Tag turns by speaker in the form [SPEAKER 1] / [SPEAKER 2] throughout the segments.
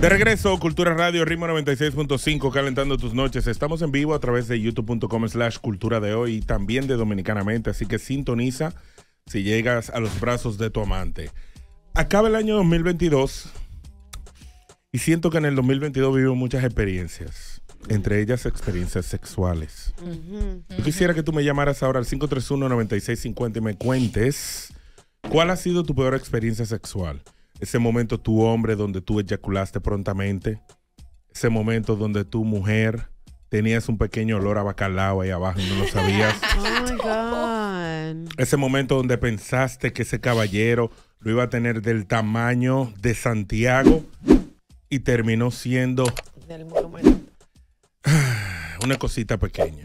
[SPEAKER 1] De regreso, Cultura Radio, Ritmo 96.5, calentando tus noches. Estamos en vivo a través de youtube.com slash cultura de hoy y también de Dominicanamente, así que sintoniza si llegas a los brazos de tu amante. Acaba el año 2022 y siento que en el 2022 vivo muchas experiencias, entre ellas experiencias sexuales. Yo quisiera que tú me llamaras ahora al 531-9650 y me cuentes cuál ha sido tu peor experiencia sexual ese momento tu hombre donde tú eyaculaste prontamente, ese momento donde tu mujer tenías un pequeño olor a bacalao ahí abajo y no lo sabías.
[SPEAKER 2] Oh,
[SPEAKER 1] ese momento donde pensaste que ese caballero lo iba a tener del tamaño de Santiago y terminó siendo una cosita pequeña.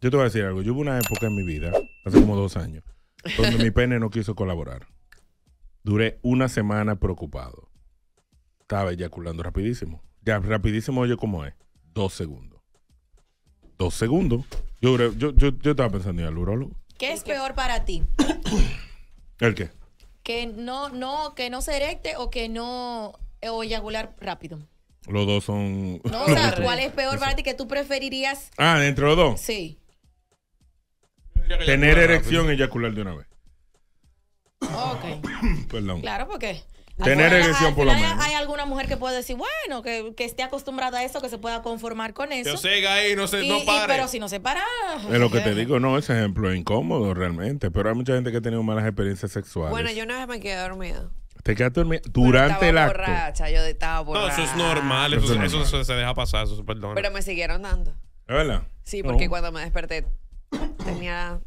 [SPEAKER 1] Yo te voy a decir algo. Yo hubo una época en mi vida, hace como dos años, donde mi pene no quiso colaborar. Duré una semana preocupado. Estaba eyaculando rapidísimo. Ya, rapidísimo, oye, ¿cómo es? Dos segundos. Dos segundos. Yo, yo, yo, estaba pensando en el urólogo.
[SPEAKER 3] ¿Qué es peor para ti? ¿El qué? Que no, no, que no se erecte o que no eh, o eyacular rápido.
[SPEAKER 1] Los dos son. No, o sea, ¿cuál es
[SPEAKER 3] peor para ti que tú preferirías?
[SPEAKER 1] Ah, entre los dos. Sí. Tener erección y eyacular de una vez. Ok. Perdón. Claro,
[SPEAKER 3] porque. Tener erección por lo menos. Hay alguna mujer que puede decir, bueno, que, esté acostumbrada a eso, que se pueda conformar con eso. ahí, no, pero si no se para. Es lo que te eh. digo,
[SPEAKER 1] no, ese ejemplo es incómodo realmente. Pero hay mucha gente que ha tenido malas experiencias sexuales. Bueno,
[SPEAKER 3] yo
[SPEAKER 2] una vez me quedé dormida.
[SPEAKER 1] Te quedaste dormida durante el acto. Borracha,
[SPEAKER 2] yo estaba borracha. No, eso es normal,
[SPEAKER 4] eso, se deja pasar, eso es perdón.
[SPEAKER 2] Pero me siguieron dando.
[SPEAKER 1] verdad? Sí, porque oh. cuando
[SPEAKER 2] me desperté tenía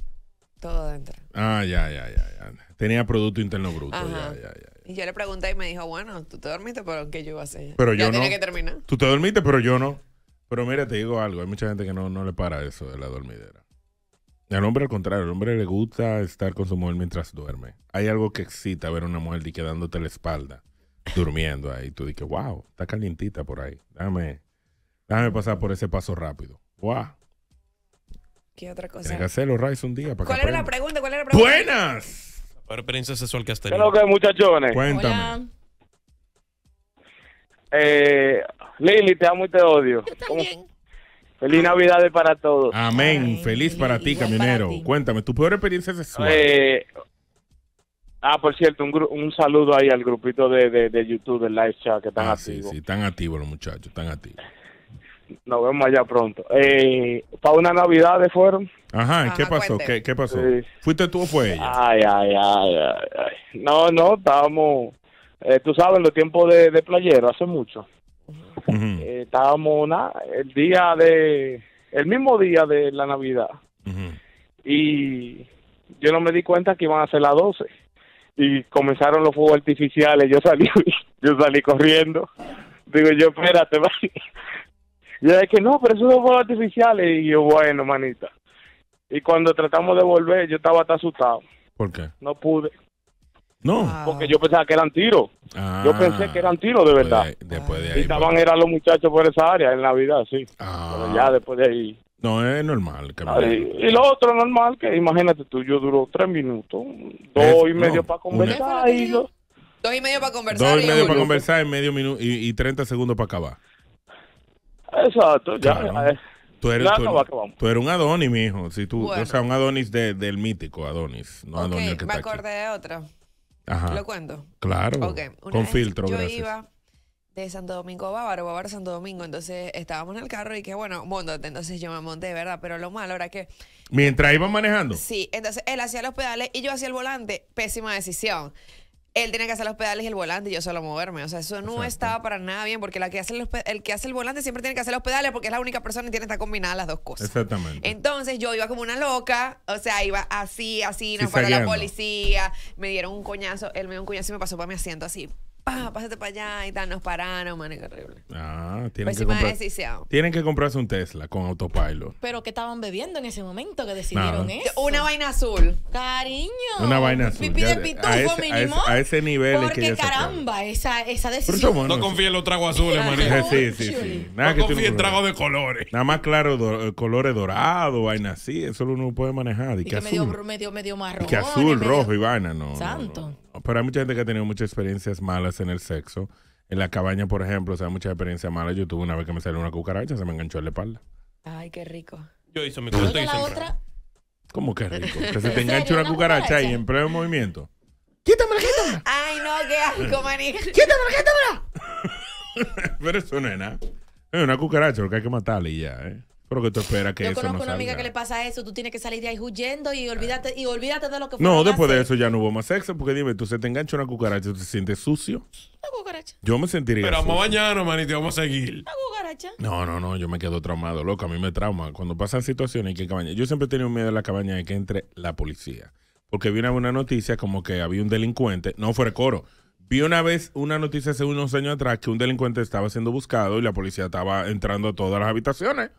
[SPEAKER 2] todo dentro.
[SPEAKER 1] Ah, ya, ya, ya. Tenía Producto Interno Bruto. Ajá.
[SPEAKER 2] Y yo le pregunté y me dijo, bueno, tú te dormiste, pero ¿qué yo iba a hacer? Pero yo
[SPEAKER 1] Tú te dormiste, pero yo no. Pero mira, te digo algo, hay mucha gente que no, no le para eso de la dormidera. Al hombre al contrario, al hombre le gusta estar con su mujer mientras duerme. Hay algo que excita ver a una mujer quedándote la espalda, durmiendo ahí. Tú dices, wow, está calientita por ahí. Dame, déjame pasar por ese paso rápido. Wow. ¿Qué otra cosa? un día.
[SPEAKER 4] Para ¿Cuál era la
[SPEAKER 2] pregunta? ¿Cuál era la pregunta? ¡Buenas!
[SPEAKER 4] Por experiencia sexual que has ¿Qué es lo que, muchachones?
[SPEAKER 2] Cuéntame.
[SPEAKER 4] Eh,
[SPEAKER 1] Lili, te amo y te odio. Feliz Navidad para todos. Amén. Feliz para ti, camionero. Cuéntame, tu peor experiencia sexual.
[SPEAKER 4] Eh, ah, por cierto, un, saludo ahí al grupito de, de, de YouTube, del Live Chat, que están ah, activos. Sí, sí,
[SPEAKER 1] están activos los muchachos, están activos.
[SPEAKER 4] Nos vemos allá pronto. Eh, para una Navidad de fueron.
[SPEAKER 1] Ajá, ¿qué pasó? ¿Qué, pasó? ¿Fuiste tú o fue ella?
[SPEAKER 4] Ay, ay, ay, ay, No, no, estábamos. Eh, tú sabes, los tiempos de, de playero, hace mucho. Eh, estábamos el día de. El mismo día de la Navidad. Y yo no me di cuenta que iban a ser las 12 y comenzaron los fuegos artificiales. Yo salí, yo salí corriendo. Digo yo, espérate, Y es que no, pero esos son fuegos artificiales. Y yo, bueno, manita. Y cuando tratamos de volver, yo estaba hasta asustado. ¿Por qué? No pude. No. Porque yo pensaba que eran tiros. yo ah. pensé que eran tiros de verdad. después de ahí, y estaban pues. eran los muchachos por esa área en Navidad, sí. Ah. ya después de ahí.
[SPEAKER 1] No, es normal. y, lo otro normal, que imagínate tú, yo duró tres minutos, dos y medio
[SPEAKER 2] para conversar. Dos y medio para conversar. Dos y medio para conversar
[SPEAKER 1] en medio minuto y, y 30 segundos para acabar.
[SPEAKER 2] Exacto, ya. Eh, tú eres, tú, un
[SPEAKER 1] Adonis, hijo. Si tú, O sea, un Adonis del mítico Adonis. No Adonis el me acordé de otro. Ajá. ¿Lo cuento? Claro. Con filtro, yo iba
[SPEAKER 2] de Santo Domingo a Bávaro, Bávaro Santo Domingo. Entonces estábamos en el carro y que bueno, montate. Entonces yo me monté, ¿verdad? Pero lo malo era que.
[SPEAKER 1] Mientras iba manejando.
[SPEAKER 2] Sí, entonces él hacía los pedales y yo hacía el volante. Pésima decisión él tiene que hacer los pedales y el volante y yo solo moverme. O sea, eso no estaba para nada bien porque la que hace el que hace el volante siempre tiene que hacer los pedales porque es la única persona que tiene que estar combinada las dos cosas.
[SPEAKER 1] Exactamente.
[SPEAKER 2] Entonces yo iba como una loca, o sea, iba así, así, no para la policía, me dieron un coñazo, él me dio un coñazo y me pasó para mi asiento así pásate para allá y danos Parano, man, qué horrible.
[SPEAKER 1] Ah, tienen, pues que comprar, tienen que comprarse un Tesla con autopilot.
[SPEAKER 3] Pero qué estaban bebiendo en ese momento que decidieron eso. Una vaina azul. Cariño. Una vaina azul. Pipi de pitufo a mínimo. Ese, a
[SPEAKER 1] ese, nivel. Porque es que
[SPEAKER 3] caramba, esa, esa decisión. no confíe
[SPEAKER 1] en los tragos azules, man. sí, sí, sí. Nada no confíe en tragos
[SPEAKER 3] de colores.
[SPEAKER 1] Nada más claro, eh, colores dorados, vaina así. Eso uno puede manejar. Y, que, azul. Medio,
[SPEAKER 3] medio, medio marrón. que azul, rojo
[SPEAKER 1] y vaina, no. Santo pero hay mucha gente que ha tenido muchas experiencias malas en el sexo. En la cabaña, por ejemplo, o sea, muchas experiencias malas. Yo tuve una vez que me salió una cucaracha, se me enganchó en la espalda.
[SPEAKER 2] Ay, qué rico. Yo
[SPEAKER 1] hice mi cuenta. y la otra? ¿Cómo que rico? Que se te enganche una, cucaracha, y en pleno movimiento.
[SPEAKER 2] ¡Quítamela,
[SPEAKER 3] quítamela! Ay, no, qué asco, maní. ¡Quítamela,
[SPEAKER 1] quítamela! pero eso no es nada. Es una cucaracha, lo que hay que matarle y ya, ¿eh? Pero tú esperas que Yo conozco a una amiga que
[SPEAKER 3] le pasa eso, tú tienes que salir de ahí huyendo y olvídate, y olvídate de lo que fue. No,
[SPEAKER 1] después de eso ya no hubo más sexo, porque dime, tú se te engancha una cucaracha, tú te sientes sucio. La cucaracha. Yo me sentiría. Pero vamos mañana, manito, vamos a seguir. La cucaracha. No, no, no, yo me quedo traumado, loco, a mí me trauma. Cuando pasan situaciones que cabaña. Yo siempre he tenido miedo en la cabaña de que entre la policía. Porque vi una, una noticia como que había un delincuente, no fuera coro. Vi una vez una noticia hace unos años atrás que un delincuente estaba siendo buscado y la policía estaba entrando a todas las habitaciones.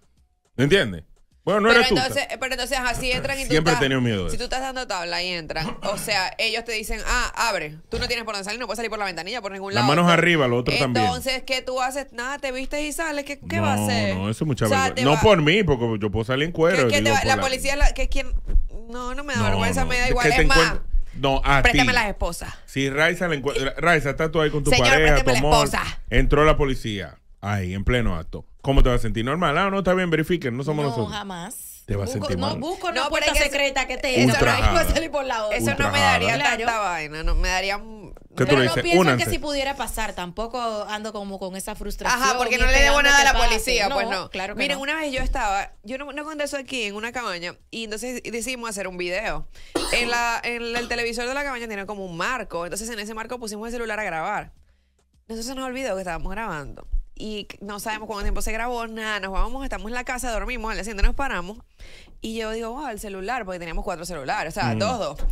[SPEAKER 1] ¿Me entiendes? Bueno, no pero entonces,
[SPEAKER 2] Pero entonces así entran y tú Siempre he tenido miedo. si tú estás dando tabla y entran, o sea, ellos te dicen, ah, abre. Tú no tienes por dónde salir, no puedes salir por la ventanilla, por ningún lado. Las manos arriba, lo otro también. Entonces, ¿qué tú haces? Nada, te vistes y sales. ¿Qué, qué va a hacer? No,
[SPEAKER 1] eso es mucha vergüenza. No por mí, porque yo puedo salir en cuero. la,
[SPEAKER 2] policía, la, es quien... No, no me da vergüenza, me da igual. Es, más...
[SPEAKER 1] No, a Préstame las esposas. Si Raiza, la encuentra... Raiza, está tú ahí con tu pareja, tu Entró la policía ahí, en pleno acto. ¿Cómo te vas a sentir? Normal, ah, no, está bien, verifiquen, no somos nosotros. No,
[SPEAKER 3] jamás.
[SPEAKER 1] Te vas busco, a sentir mal. No,
[SPEAKER 3] busco una puerta secreta que te eso, no, salir por la Eso no me daría tanta vaina, no me daría... ¿Qué
[SPEAKER 2] pero tú no pienso que si
[SPEAKER 3] pudiera pasar, tampoco ando como con esa frustración. Ajá, porque no le debo nada a la policía, pues no. Miren, una
[SPEAKER 2] vez yo estaba, yo no, no eso aquí, en una cabaña, y entonces decidimos hacer un video. En, la, en el televisor de la cabaña tiene como un marco, entonces en ese marco pusimos el celular a grabar. Nosotros nos olvidó que estábamos grabando y no sabemos cuánto tiempo se grabó, nada, nos vamos, estamos en la casa, dormimos, al siguiente nos paramos y yo digo, oh, el celular, porque teníamos cuatro celulares, o sea, mm. dos, dos.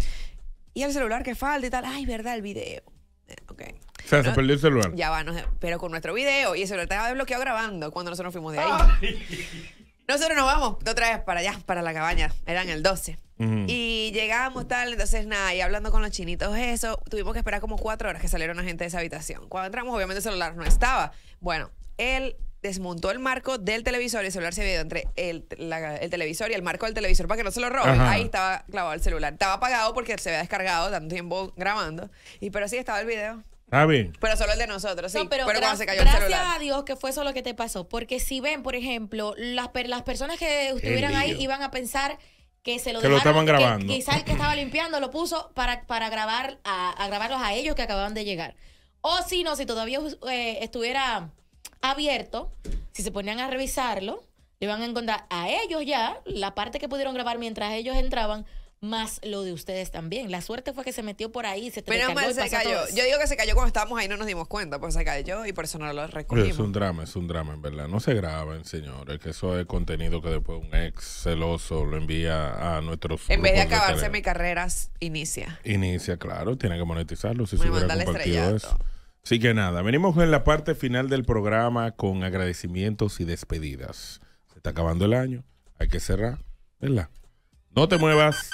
[SPEAKER 2] Y el celular que falta y tal, ay, verdad, el video. Eh,
[SPEAKER 1] o sea, se perdió el celular. Ya
[SPEAKER 2] va, pero con nuestro video y el celular estaba desbloqueado grabando cuando nosotros fuimos de ahí. Nosotros nos vamos otra vez para allá, para la cabaña, eran el 12. Y llegamos tal, entonces nada, y hablando con los chinitos, eso, tuvimos que esperar como cuatro horas que salieron la gente de esa habitación. Cuando entramos, obviamente el celular no estaba. Bueno, él desmontó el marco del televisor y el celular se vio entre el, televisor y el marco del televisor para que no se lo roben. Ahí estaba clavado el celular. Estaba apagado porque se había descargado tanto tiempo grabando. Y
[SPEAKER 3] pero sí estaba el video.
[SPEAKER 2] Ah, bien. Pero solo el de nosotros, sí. pero, se cayó Gracias
[SPEAKER 3] a Dios que fue eso lo que te pasó. Porque si ven, por ejemplo, las, las personas que estuvieran ahí iban a pensar que se lo, que lo estaban grabando. Quizás que estaba limpiando lo puso para, para grabar a, grabarlos a ellos que acababan de llegar. O si no, si todavía eh, estuviera abierto, si se ponían a revisarlo, le van a encontrar a ellos ya la parte que pudieron grabar mientras ellos entraban más lo de ustedes también. La suerte fue que se metió por ahí, se Menos
[SPEAKER 2] se cayó. Yo digo que se cayó cuando estábamos ahí, no nos dimos cuenta, pues se cayó y por eso no lo recogimos. Es un
[SPEAKER 1] drama, es un drama, en verdad. No se graben, señores, que eso es contenido que después un ex celoso lo envía a nuestros. En vez de acabarse mi
[SPEAKER 2] carrera, inicia.
[SPEAKER 1] Inicia, claro, tiene que monetizarlo. Si se hubiera compartido Así que nada, venimos en la parte final del programa con agradecimientos y despedidas. Se está acabando el año, hay que cerrar, ¿verdad? No te muevas.